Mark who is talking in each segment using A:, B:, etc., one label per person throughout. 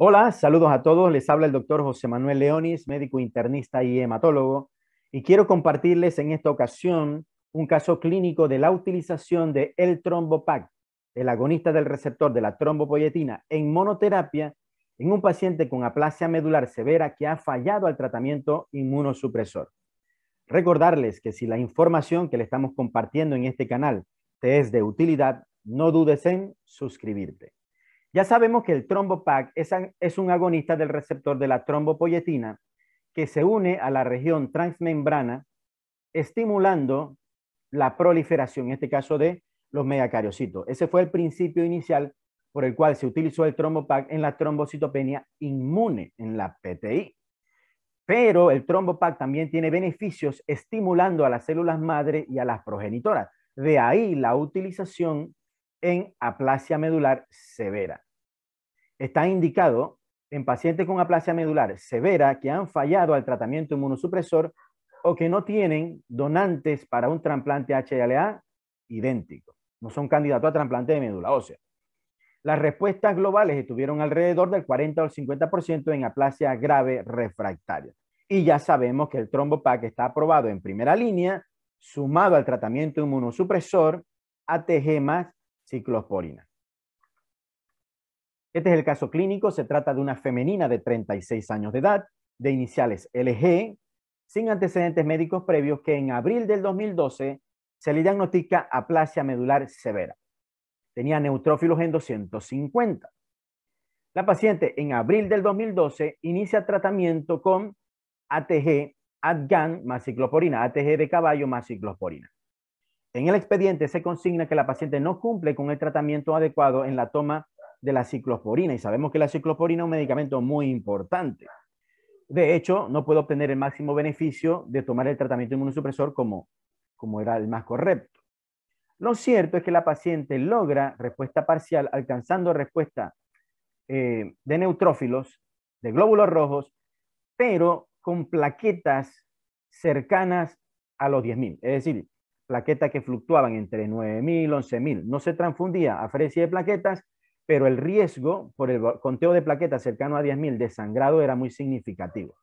A: Hola, saludos a todos. Les habla el doctor José Manuel Leonis, médico internista y hematólogo, y quiero compartirles en esta ocasión un caso clínico de la utilización de el trombopac, el agonista del receptor de la trombopoyetina, en monoterapia en un paciente con aplasia medular severa que ha fallado al tratamiento inmunosupresor. Recordarles que si la información que le estamos compartiendo en este canal te es de utilidad, no dudes en suscribirte. Ya sabemos que el trombopac es un agonista del receptor de la trombopoyetina que se une a la región transmembrana estimulando la proliferación, en este caso de los megacariocitos. Ese fue el principio inicial por el cual se utilizó el trombopac en la trombocitopenia inmune, en la PTI. Pero el trombopac también tiene beneficios estimulando a las células madre y a las progenitoras. De ahí la utilización en aplasia medular severa. Está indicado en pacientes con aplasia medular severa que han fallado al tratamiento inmunosupresor o que no tienen donantes para un trasplante HLA idéntico. No son candidatos a trasplante de médula ósea. Las respuestas globales estuvieron alrededor del 40 o el 50% en aplasia grave refractaria. Y ya sabemos que el trombopac está aprobado en primera línea, sumado al tratamiento inmunosupresor, ATG más ciclosporina. Este es el caso clínico, se trata de una femenina de 36 años de edad, de iniciales LG, sin antecedentes médicos previos, que en abril del 2012 se le diagnostica aplasia medular severa. Tenía neutrófilos en 250. La paciente en abril del 2012 inicia tratamiento con ATG, Adgan más ciclosporina, ATG de caballo más ciclosporina. En el expediente se consigna que la paciente no cumple con el tratamiento adecuado en la toma de la ciclosporina y sabemos que la ciclosporina es un medicamento muy importante. De hecho, no puede obtener el máximo beneficio de tomar el tratamiento inmunosupresor como, como era el más correcto. Lo cierto es que la paciente logra respuesta parcial alcanzando respuesta eh, de neutrófilos, de glóbulos rojos, pero con plaquetas cercanas a los 10.000. Es decir, plaquetas que fluctuaban entre 9.000, 11.000. No se transfundía a fresia de plaquetas, pero el riesgo por el conteo de plaquetas cercano a 10.000 de sangrado era muy significativo.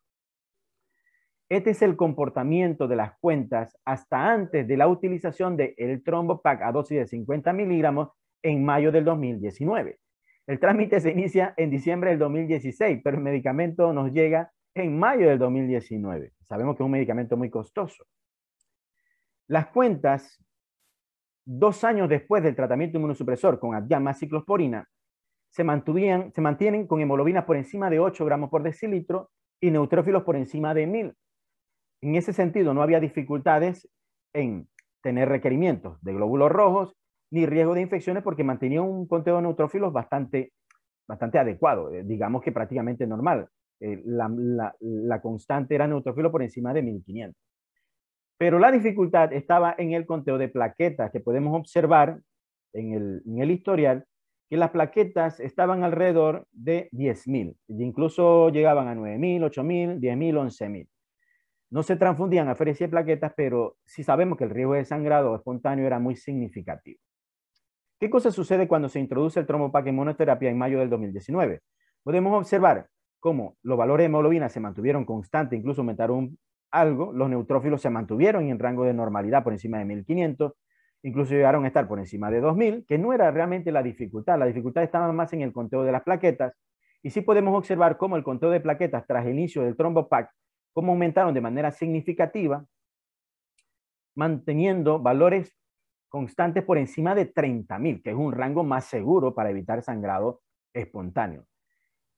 A: Este es el comportamiento de las cuentas hasta antes de la utilización del el trombopac a dosis de 50 miligramos en mayo del 2019. El trámite se inicia en diciembre del 2016, pero el medicamento nos llega en mayo del 2019. Sabemos que es un medicamento muy costoso. Las cuentas, dos años después del tratamiento inmunosupresor con ya ciclosporina, se, se mantienen con hemoglobinas por encima de 8 gramos por decilitro y neutrófilos por encima de 1000. En ese sentido, no había dificultades en tener requerimientos de glóbulos rojos ni riesgo de infecciones porque mantenía un conteo de neutrófilos bastante, adecuado, eh, digamos que prácticamente normal. Eh, la, la, constante era neutrófilo por encima de 1500. Pero la dificultad estaba en el conteo de plaquetas, que podemos observar en el, historial, que las plaquetas estaban alrededor de 10.000, e incluso llegaban a 9.000, 8.000, 10.000, 11.000. No se transfundían a ferias plaquetas, pero sí sabemos que el riesgo de sangrado espontáneo era muy significativo. ¿Qué cosa sucede cuando se introduce el tromopaque en monoterapia en mayo del 2019? Podemos observar cómo los valores de hemoglobina se mantuvieron constantes, incluso aumentaron algo, los neutrófilos se mantuvieron en rango de normalidad por encima de 1500, incluso llegaron a estar por encima de 2000, que no era realmente la dificultad, la dificultad estaba más en el conteo de las plaquetas, y sí podemos observar cómo el conteo de plaquetas tras el inicio del trombopac, cómo aumentaron de manera significativa, manteniendo valores constantes por encima de 30.000, que es un rango más seguro para evitar sangrado espontáneo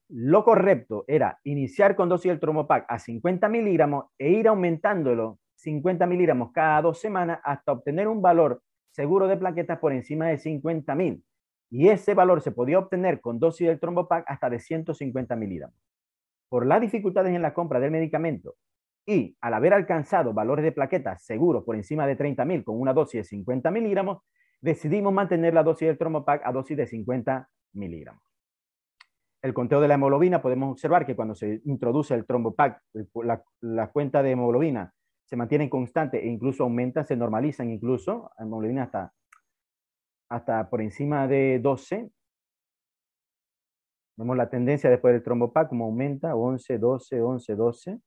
A: lo correcto era iniciar con dosis del Tromopac a 50 miligramos e ir aumentándolo 50 miligramos cada dos semanas hasta obtener un valor seguro de plaquetas por encima de 50 mil. Y ese valor se podía obtener con dosis del Trombopac hasta de 150 miligramos. Por las dificultades en la compra del medicamento y al haber alcanzado valores de plaquetas seguros por encima de 30 mil con una dosis de 50 miligramos, decidimos mantener la dosis del Trombopac a dosis de 50 miligramos el conteo de la hemoglobina, podemos observar que cuando se introduce el trombopac, la, la cuenta de hemoglobina se mantiene constante e incluso aumenta, se normalizan incluso, hemoglobina hasta, hasta por encima de 12. Vemos la tendencia después del trombopac, como aumenta, 11, 12, 11, 12.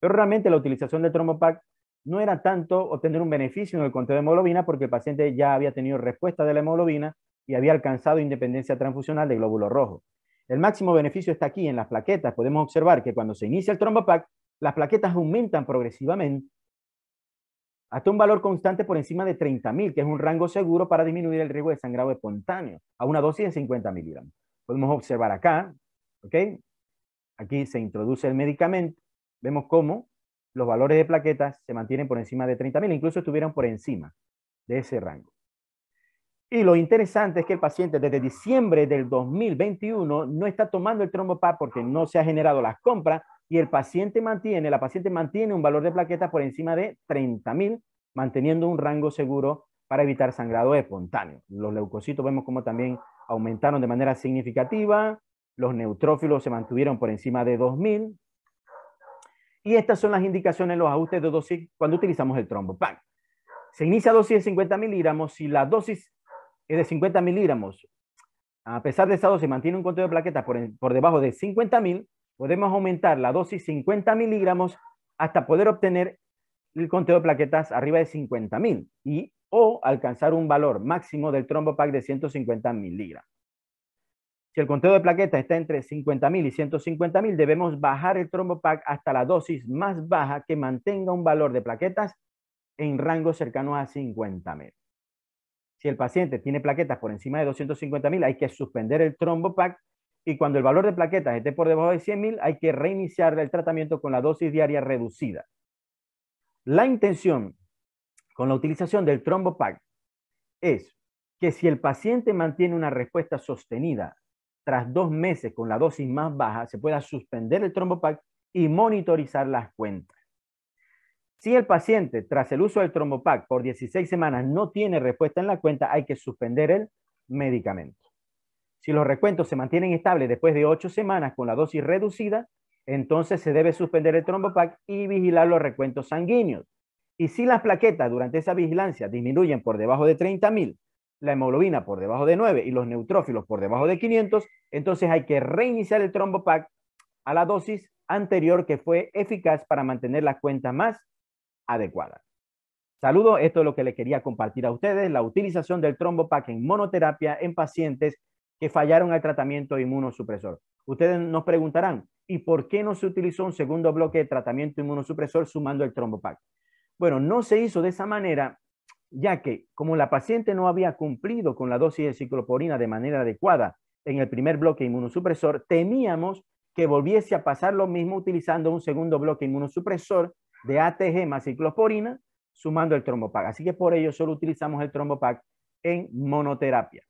A: Pero realmente la utilización del trombopac no era tanto obtener un beneficio en el conteo de hemoglobina porque el paciente ya había tenido respuesta de la hemoglobina y había alcanzado independencia transfusional de glóbulo rojo. El máximo beneficio está aquí en las plaquetas. Podemos observar que cuando se inicia el trombopac, las plaquetas aumentan progresivamente hasta un valor constante por encima de 30.000, que es un rango seguro para disminuir el riesgo de sangrado espontáneo, a una dosis de 50 miligramos. Podemos observar acá, ¿ok? Aquí se introduce el medicamento, vemos cómo los valores de plaquetas se mantienen por encima de 30.000, incluso estuvieron por encima de ese rango. Y lo interesante es que el paciente desde diciembre del 2021 no está tomando el trombopar porque no se ha generado las compras y el paciente mantiene, la paciente mantiene un valor de plaquetas por encima de 30.000, manteniendo un rango seguro para evitar sangrado espontáneo. Los leucocitos vemos como también aumentaron de manera significativa, los neutrófilos se mantuvieron por encima de 2.000 y estas son las indicaciones, los ajustes de dosis cuando utilizamos el trombopan. Se inicia dosis de 50 miligramos. Si la dosis es de 50 miligramos, a pesar de esa dosis mantiene un conteo de plaquetas por, debajo de 50 mil, podemos aumentar la dosis 50 miligramos hasta poder obtener el conteo de plaquetas arriba de 50 mil y o alcanzar un valor máximo del trombopac de 150 miligramos. Si el conteo de plaquetas está entre 50 mil y 150 mil, debemos bajar el trombopac hasta la dosis más baja que mantenga un valor de plaquetas en rango cercano a 50 mil. Si el paciente tiene plaquetas por encima de 250.000, hay que suspender el trombopac y cuando el valor de plaquetas esté por debajo de 100.000, hay que reiniciar el tratamiento con la dosis diaria reducida. La intención con la utilización del trombopac es que si el paciente mantiene una respuesta sostenida tras dos meses con la dosis más baja, se pueda suspender el trombopac y monitorizar las cuentas. Si el paciente, tras el uso del Trombopac por 16 semanas, no tiene respuesta en la cuenta, hay que suspender el medicamento. Si los recuentos se mantienen estables después de 8 semanas con la dosis reducida, entonces se debe suspender el Trombopac y vigilar los recuentos sanguíneos. Y si las plaquetas durante esa vigilancia disminuyen por debajo de 30.000, la hemoglobina por debajo de 9 y los neutrófilos por debajo de 500, entonces hay que reiniciar el Trombopac a la dosis anterior que fue eficaz para mantener la cuenta más adecuada. Saludo, esto es lo que le quería compartir a ustedes, la utilización del trombopac en monoterapia en pacientes que fallaron al tratamiento inmunosupresor. Ustedes nos preguntarán, ¿y por qué no se utilizó un segundo bloque de tratamiento inmunosupresor sumando el trombopac? Bueno, no se hizo de esa manera, ya que como la paciente no había cumplido con la dosis de cicloporina de manera adecuada en el primer bloque inmunosupresor, temíamos que volviese a pasar lo mismo utilizando un segundo bloque inmunosupresor de ATG más ciclosporina sumando el trombopac. Así que por ello solo utilizamos el trombopac en monoterapia.